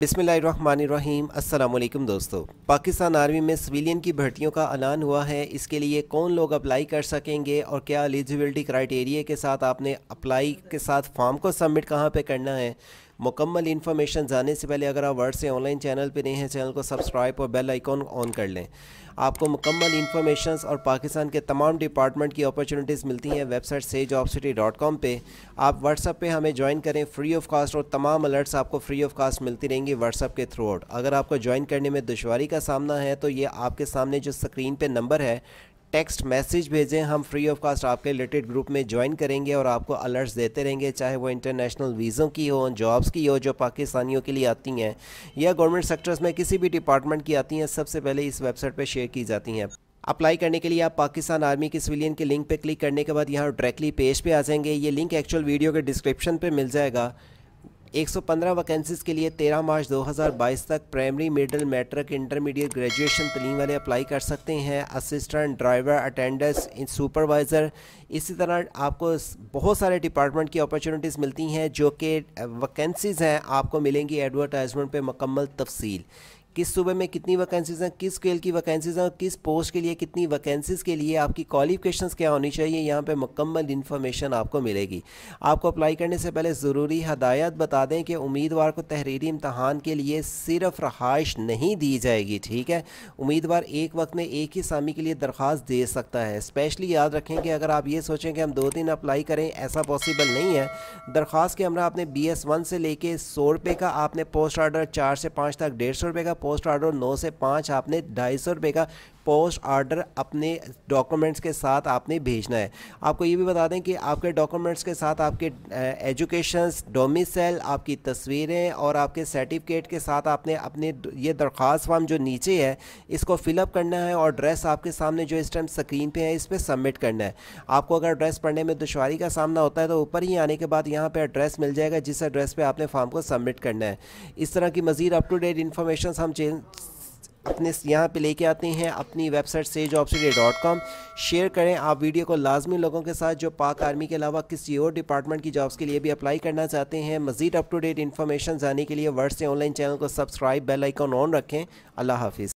बिसमीम अल्लाम दोस्तों पाकिस्तान आर्मी में सिविलियन की भर्तियों का ऐलान हुआ है इसके लिए कौन लोग अप्लाई कर सकेंगे और क्या एलिजिबिलिटी क्राइटेरिया के साथ आपने अप्लाई के साथ फॉर्म को सबमिट कहाँ पे करना है मुकम्मल इन्फॉर्मेशन जाने से पहले अगर आप वर्ड से ऑनलाइन चैनल पर नहीं हैं चैनल को सब्सक्राइब और बेल आइकॉन ऑन कर लें आपको मुकम्मल इन्फॉर्मेशन और पाकिस्तान के तमाम डिपार्टमेंट की अपॉर्चुनिटीज़ मिलती हैं वेबसाइट से जॉब सिटी डॉट कॉम पर आप व्हाट्सअप पर हमें ज्वाइन करें फ्री ऑफ कास्ट और तमाम अलर्ट्स आपको फ्री ऑफ कास्ट मिलती रहेंगी व्हाट्सअप के थ्रू आउट अगर आपको ज्वाइन करने में दुशारी का सामना है तो ये आपके सामने जो स्क्रीन पर नंबर है टेक्स्ट मैसेज भेजें हम फ्री ऑफ कास्ट आपके रिलेटेड ग्रुप में ज्वाइन करेंगे और आपको अलर्ट्स देते रहेंगे चाहे वो इंटरनेशनल वीज़ों की हो जॉब्स की हो जो पाकिस्तानियों के लिए आती हैं या गवर्नमेंट सेक्टर्स में किसी भी डिपार्टमेंट की आती हैं सबसे पहले इस वेबसाइट पर शेयर की जाती हैं अप्लाई करने के लिए आप पाकिस्तान आर्मी के सिविलियन के लिंक पर क्लिक करने के बाद यहाँ डायरेक्टली पेज पे आ जाएंगे ये लिंक एक्चुअल वीडियो के डिस्क्रिप्शन पर मिल जाएगा 115 वैकेंसीज के लिए 13 मार्च 2022 तक primary middle matric intermediate graduation तलीम वाले अप्लाई कर सकते हैं असिस्टेंट ड्राइवर अटेंडेंस सुपरवाइज़र इसी तरह आपको बहुत सारे डिपार्टमेंट की अपॉर्चुनिटीज़ मिलती हैं जो कि वैकेंसीज़ हैं आपको मिलेंगी एडवर्टाइजमेंट पर मकम्मल तफसील किस सूबे में कितनी वैकेंसीज हैं किस स्केल की वैकेंसीज हैं और किस पोस्ट के लिए कितनी वैकेंसीज के लिए आपकी क्वालिफिकेशंस क्या होनी चाहिए यहाँ पे मुकम्मल इन्फॉर्मेशन आपको मिलेगी आपको अप्लाई करने से पहले ज़रूरी हदायत बता दें कि उम्मीदवार को तहरीरी इम्तहान के लिए सिर्फ रहाइश नहीं दी जाएगी ठीक है उम्मीदवार एक वक्त में एक ही सामी के लिए दरख्वास्त दे सकता है स्पेशली याद रखें कि अगर आप ये सोचें कि हम दो तीन अप्लाई करें ऐसा पॉसिबल नहीं है दरख्वास्त के हमारा आपने बी एस वन से लेके सौ रुपये का आपने पोस्ट आर्डर चार से पाँच तक डेढ़ सौ रुपये का पोस्ट ऑर्डर नौ से पाँच आपने ढाई सौ रुपये का पोस्ट आर्डर अपने डॉक्यूमेंट्स के साथ आपने भेजना है आपको ये भी बता दें कि आपके डॉक्यूमेंट्स के साथ आपके एजुकेशन डोमिसल आपकी तस्वीरें और आपके सर्टिफिकेट के साथ आपने अपने ये दरख्वास्त फॉर्म जो नीचे है इसको फिलअप करना है और ड्रेस आपके सामने जो इस टाइम स्क्रीन पे है इस पर सबमिट करना है आपको अगर ड्रेस पढ़ने में दुशारी का सामना होता है तो ऊपर ही आने के बाद यहाँ पर एड्रेस मिल जाएगा जिस एड्रेस पर आपने फॉर्म को सबमिट करना है इस तरह की मज़ीद अप टू डेट इन्फॉर्मेशन हम चेंज अपने यहाँ पे लेके आते हैं अपनी वेबसाइट से जॉब सीडे डॉट कॉम शेयर करें आप वीडियो को लाजमी लोगों के साथ जो पाक आर्मी के अलावा किसी और डिपार्टमेंट की जॉब्स के लिए भी अप्लाई करना चाहते हैं मजीद अप टू डेट इन्फॉर्मेशन जाने के लिए वर्ड से ऑनलाइन चैनल को सब्सक्राइब बेल आइकॉन ऑन रखें अल्लाह हाफिज़